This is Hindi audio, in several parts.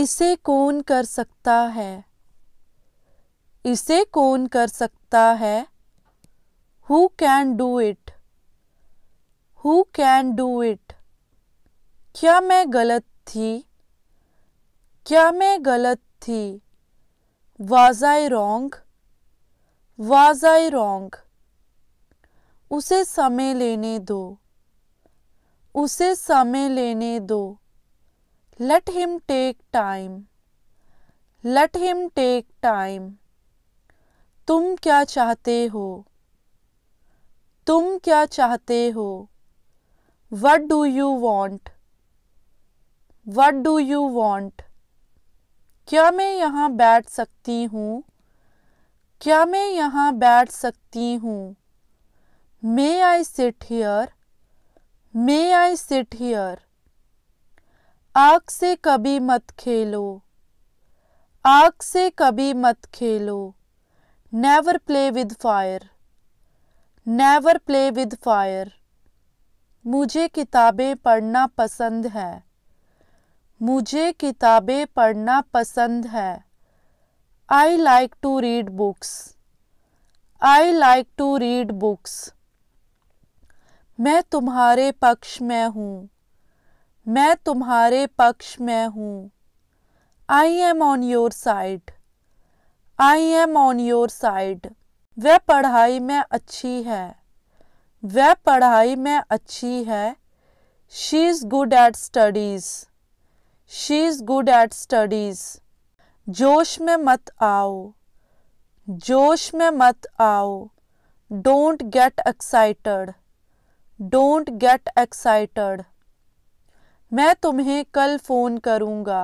इसे कौन कर सकता है इसे कौन कर सकता है who can do it who can do it क्या मैं गलत थी क्या मैं गलत थी was I wrong was I रोंग उसे समय लेने दो उसे समय लेने दो let him take time let him take time तुम क्या चाहते हो तुम क्या चाहते हो what do you want what do you want क्या मैं यहाँ बैठ सकती हूँ क्या मैं यहाँ बैठ सकती हूँ may I sit here may I sit here आग से कभी मत खेलो आग से कभी मत खेलो never play with fire never play with fire मुझे किताबें पढ़ना पसंद है मुझे किताबें पढ़ना पसंद है I like to read books I like to read books मैं तुम्हारे पक्ष में हूँ मैं तुम्हारे पक्ष में हूँ I am on your side I am on your side वह पढ़ाई में अच्छी है वह पढ़ाई में अच्छी है she is good at studies she is good at studies जोश में मत आओ जोश में मत आओ don't get excited don't get excited मैं तुम्हें कल फ़ोन करूँगा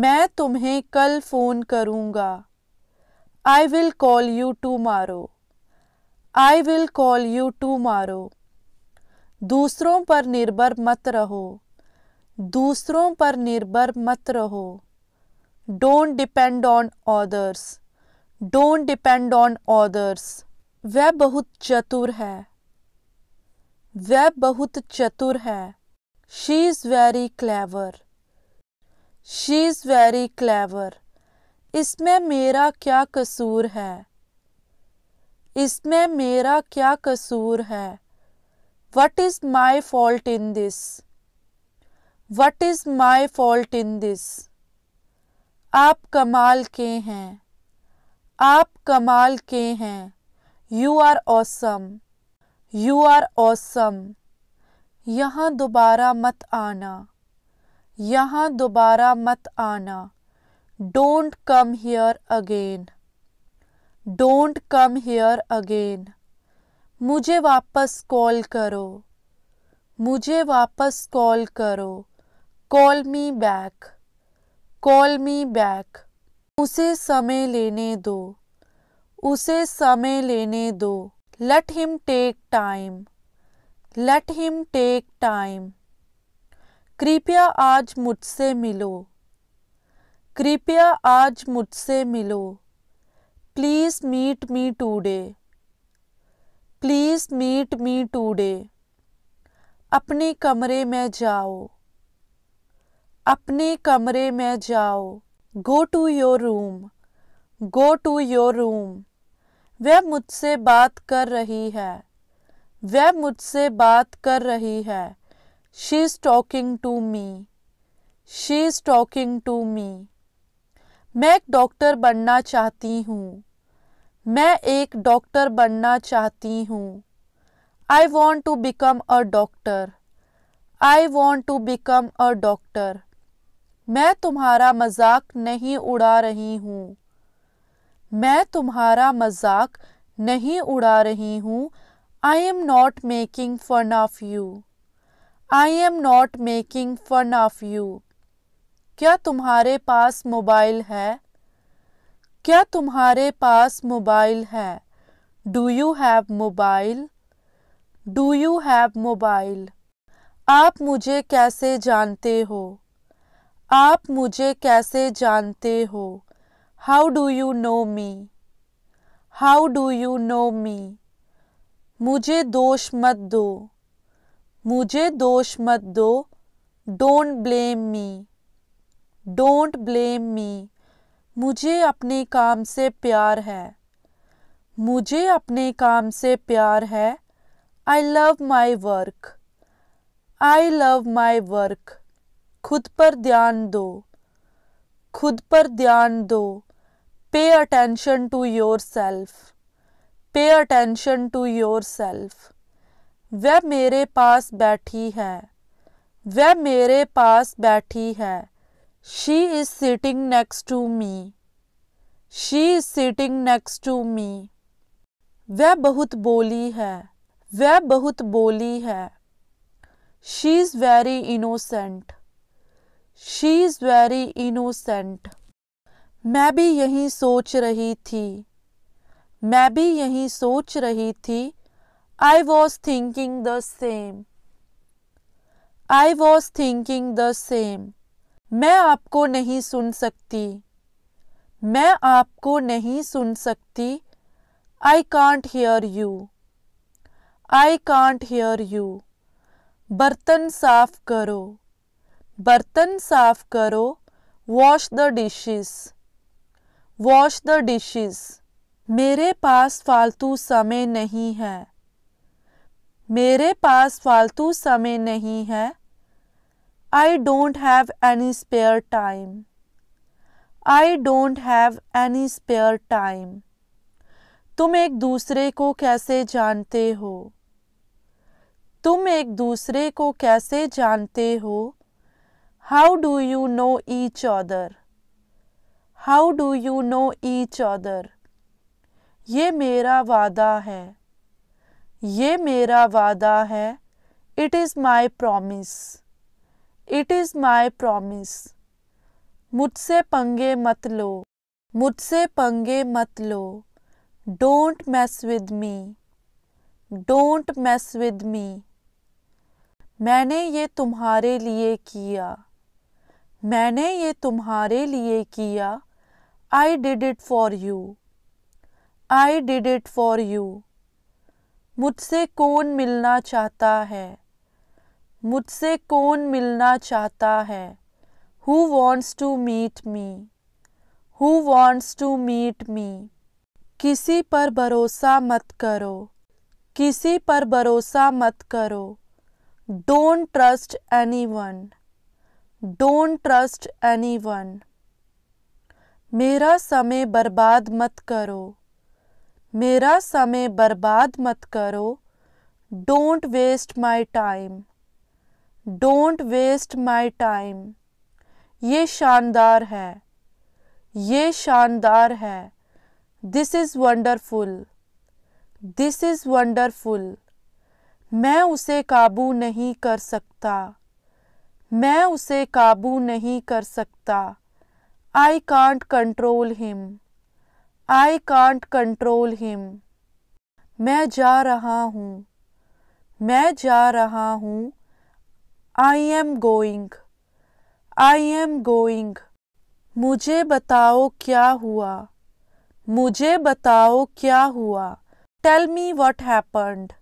मैं तुम्हें कल फ़ोन करूँगा I will call you tomorrow I will call you tomorrow दूसरों पर निर्भर मत रहो दूसरों पर निर्भर मत रहो don't depend on others don't depend on others वह बहुत चतुर है वह बहुत चतुर है she is very clever she is very clever इसमें मेरा क्या कसूर है इसमें मेरा क्या कसूर है what is my fault in this what is my fault in this आप कमाल के हैं आप कमाल के हैं you are awesome you are awesome यहाँ दोबारा मत आना यहाँ दोबारा मत आना don't come here again don't come here again मुझे वापस कॉल करो मुझे वापस कॉल करो call me back call me back उसे समय लेने दो उसे समय लेने दो let him take time let him take time कृपया आज मुझसे मिलो कृपया आज मुझसे मिलो please meet me today please meet me today अपने कमरे में जाओ अपने कमरे में जाओ go to your room go to your room वह मुझसे बात कर रही है वह मुझसे बात कर रही है she is talking to me she is talking to me मैं एक डॉक्टर बनना चाहती हूँ मैं एक डॉक्टर बनना चाहती हूँ I want to become a doctor I want to become a doctor मैं तुम्हारा मजाक नहीं उड़ा रही हूँ मैं तुम्हारा मजाक नहीं उड़ा रही हूँ I am not making fun of you. I am not making fun of you. क्या तुम्हारे पास मोबाइल है क्या तुम्हारे पास मोबाइल है do you have mobile do you have mobile आप मुझे कैसे जानते हो आप मुझे कैसे जानते हो how do you know me how do you know me मुझे दोष मत दो मुझे दोष मत दो don't blame me don't blame me मुझे अपने काम से प्यार है मुझे अपने काम से प्यार है I love my work I love my work खुद पर ध्यान दो खुद पर ध्यान दो pay attention to yourself pay attention to yourself वह मेरे पास बैठी है वह मेरे पास बैठी है she is sitting next to me she is sitting next to me वह बहुत बोली है वह बहुत बोली है she is very innocent she is very innocent मैं भी यही सोच रही थी मैं भी यही सोच रही थी I was thinking the same I was thinking the same मैं आपको नहीं सुन सकती मैं आपको नहीं सुन सकती I can't hear you I can't hear you बर्तन साफ करो बर्तन साफ करो wash the dishes wash the dishes मेरे पास फालतू समय नहीं है मेरे पास फालतू समय नहीं है I don't have any spare time I don't have any spare time तुम एक दूसरे को कैसे जानते हो तुम एक दूसरे को कैसे जानते हो how do you know each other how do you know each other ये मेरा वादा है ये मेरा वादा है it is my promise it is my promise मुझसे पंगे मत लो मुझसे पंगे मत लो don't mess with me don't mess with me मैंने ये तुम्हारे लिए किया मैंने ये तुम्हारे लिए किया I did it for you I did it for you मुझसे कौन मिलना चाहता है मुझसे कौन मिलना चाहता है who wants to meet me who wants to meet me किसी पर भरोसा मत करो किसी पर भरोसा मत करो don't trust anyone don't trust anyone मेरा समय बर्बाद मत करो मेरा समय बर्बाद मत करो don't waste my time don't waste my time ये शानदार है ये शानदार है this is wonderful this is wonderful मैं उसे काबू नहीं कर सकता मैं उसे काबू नहीं कर सकता I can't control him I can't control him मैं जा रहा हूँ मैं जा रहा हूँ I am going I am going मुझे बताओ क्या हुआ मुझे बताओ क्या हुआ tell me what happened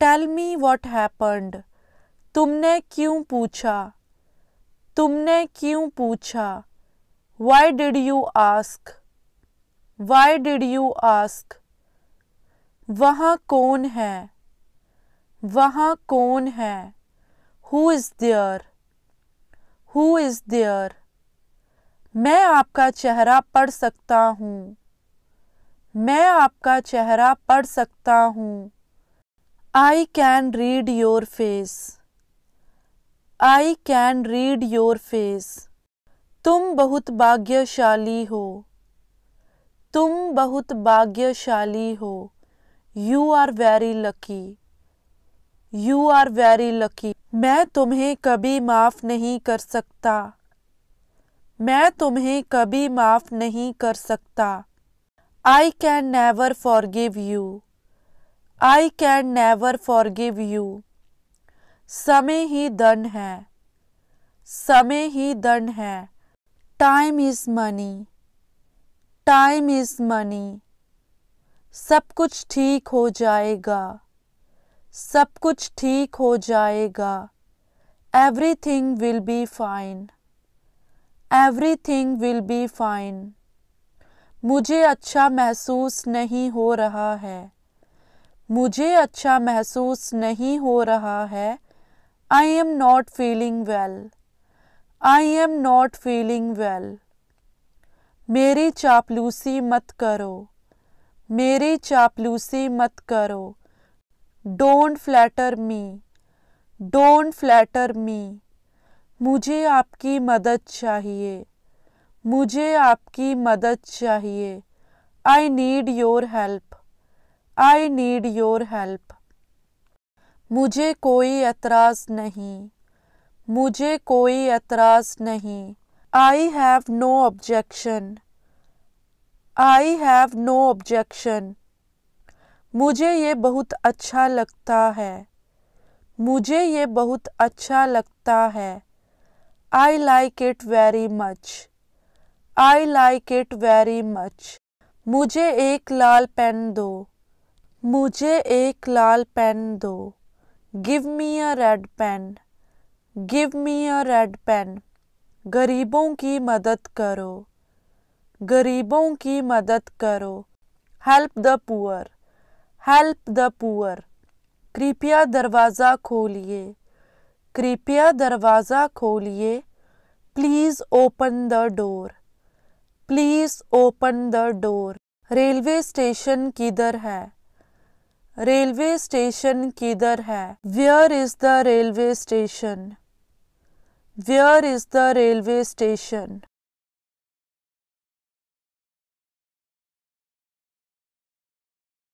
tell me what happened तुमने क्यों पूछा तुमने क्यों पूछा why did you ask why did you ask वहाँ कौन है वहाँ कौन है who is there who is there मैं आपका चेहरा पढ़ सकता हूँ मैं आपका चेहरा पढ़ सकता हूँ I can read your face I can read your face तुम बहुत भाग्यशाली हो तुम बहुत भाग्यशाली हो you are very lucky you are very lucky मैं तुम्हें कभी माफ़ नहीं कर सकता मैं तुम्हें कभी माफ़ नहीं कर सकता I can never forgive you I can never forgive you समय ही धन है समय ही धन है time is money time is money सब कुछ ठीक हो जाएगा सब कुछ ठीक हो जाएगा everything will be fine everything will be fine मुझे अच्छा महसूस नहीं हो रहा है मुझे अच्छा महसूस नहीं हो रहा है I am not feeling well I am not feeling well मेरी चापलूसी मत करो मेरी चापलूसी मत करो don't flatter me don't flatter me मुझे आपकी मदद चाहिए मुझे आपकी मदद चाहिए I need your help I need your help मुझे कोई एतराज़ नहीं मुझे कोई एतराज़ नहीं I have no objection. I have no objection. मुझे ये बहुत अच्छा लगता है मुझे ये बहुत अच्छा लगता है I like it very much I like it very much मुझे एक लाल पेन दो मुझे एक लाल पेन दो give me a red pen give me a red pen गरीबों की मदद करो गरीबों की मदद करो help the poor help the poor कृपया दरवाज़ा खोलिए कृपया दरवाज़ा खोलिए please open the door please open the door railway station किधर है रेलवे स्टेशन किधर है where is the railway station Where is the railway station?